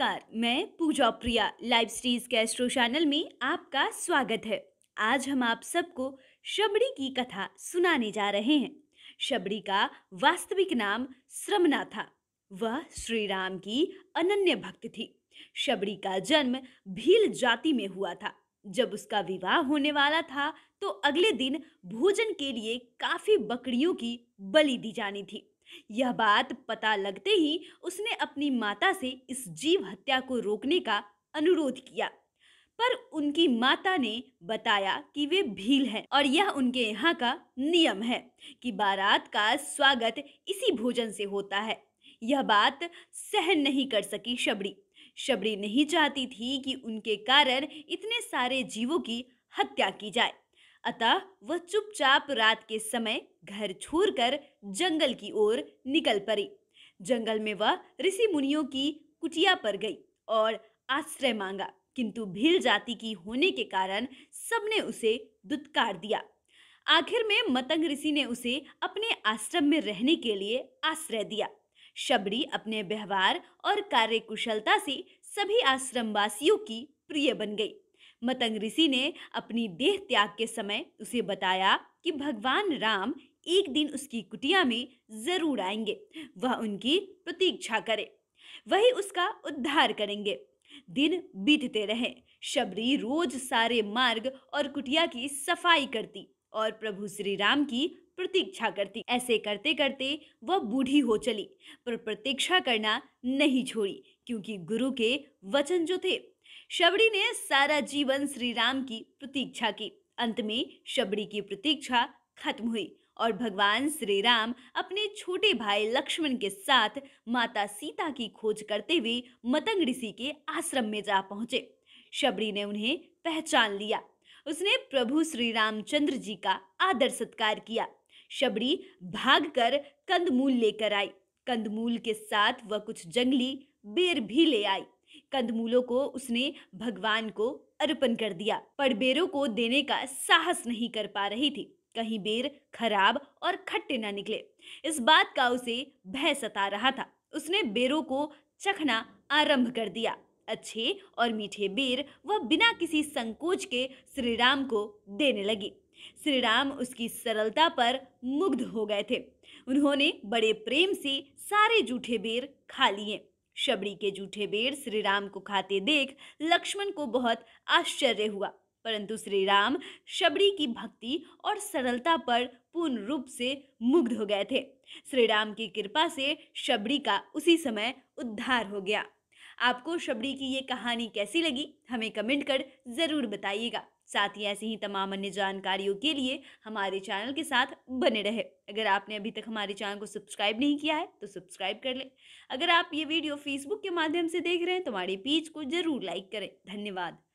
नमस्कार मैं पूजा प्रिया लाइव स्टीज कैस्ट्रो चैनल में आपका स्वागत है आज हम आप सबको शबड़ी की कथा सुनाने जा रहे हैं शबड़ी का वास्तविक नाम श्रमना था वह श्री राम की अनन्य भक्त थी शबड़ी का जन्म भील जाति में हुआ था जब उसका विवाह होने वाला था तो अगले दिन भोजन के लिए काफी बकरियों की बलि दी जानी थी यह बात पता लगते ही उसने अपनी माता से इस जीव हत्या को रोकने का अनुरोध किया पर उनकी माता ने बताया कि वे भील हैं और यह उनके यहाँ का नियम है कि बारात का स्वागत इसी भोजन से होता है यह बात सहन नहीं कर सकी शबरी शबरी नहीं चाहती थी कि उनके कारण इतने सारे जीवों की हत्या की जाए अतः वह चुपचाप रात के समय घर छोड़कर जंगल की ओर निकल पड़ी जंगल में वह ऋषि मुनियों की कुटिया पर गई और आश्रय मांगा किंतु भील जाति की होने के कारण सबने उसे दुत्कार दिया आखिर में मतंग ऋषि ने उसे अपने आश्रम में रहने के लिए आश्रय दिया शबरी अपने व्यवहार और कार्यकुशलता से सभी आश्रमवासियों की प्रिय बन गई मतंग ऋषि ने अपनी देह त्याग के समय उसे बताया कि भगवान राम एक दिन उसकी कुटिया में जरूर आएंगे वह उनकी प्रतीक्षा करे वही उसका उद्धार करेंगे दिन बीतते रहे शबरी रोज सारे मार्ग और कुटिया की सफाई करती और प्रभु श्री राम की प्रतीक्षा करती ऐसे करते करते वह बूढ़ी हो चली पर प्रतीक्षा करना नहीं छोड़ी क्योंकि गुरु के वचन जो थे शबरी ने सारा जीवन श्री राम की प्रतीक्षा की अंत में शबरी की प्रतीक्षा खत्म हुई और भगवान श्री राम अपने छोटे भाई लक्ष्मण के साथ माता सीता की खोज करते हुए मतंग ऋषि के आश्रम में जा पहुंचे शबरी ने उन्हें पहचान लिया उसने प्रभु श्री रामचंद्र जी का आदर सत्कार किया शबरी भागकर कंदमूल लेकर आई कंदमूल के साथ वह कुछ जंगली बेर भी ले आई कंदमूलों को उसने भगवान को अर्पण कर दिया पर बेरों को देने का साहस नहीं कर पा रही थी कहीं बेर खराब और खट्टे ना निकले इस बात का उसे भय सता रहा था उसने बेरों को चखना आरंभ कर दिया अच्छे और मीठे बेर वह बिना किसी संकोच के श्री राम को देने लगी श्री राम उसकी सरलता पर मुग्ध हो गए थे उन्होंने बड़े प्रेम से सारे जूठे बेर खा लिए शबरी के जूठे बेर श्री राम को खाते देख लक्ष्मण को बहुत आश्चर्य हुआ परंतु श्री राम शबरी की भक्ति और सरलता पर पूर्ण रूप से मुग्ध हो गए थे श्री राम की कृपा से शबरी का उसी समय उद्धार हो गया आपको शबरी की ये कहानी कैसी लगी हमें कमेंट कर ज़रूर बताइएगा साथ ही ऐसी ही तमाम अन्य जानकारियों के लिए हमारे चैनल के साथ बने रहे अगर आपने अभी तक हमारे चैनल को सब्सक्राइब नहीं किया है तो सब्सक्राइब कर लें अगर आप ये वीडियो फेसबुक के माध्यम से देख रहे हैं तो हमारे पेज को ज़रूर लाइक करें धन्यवाद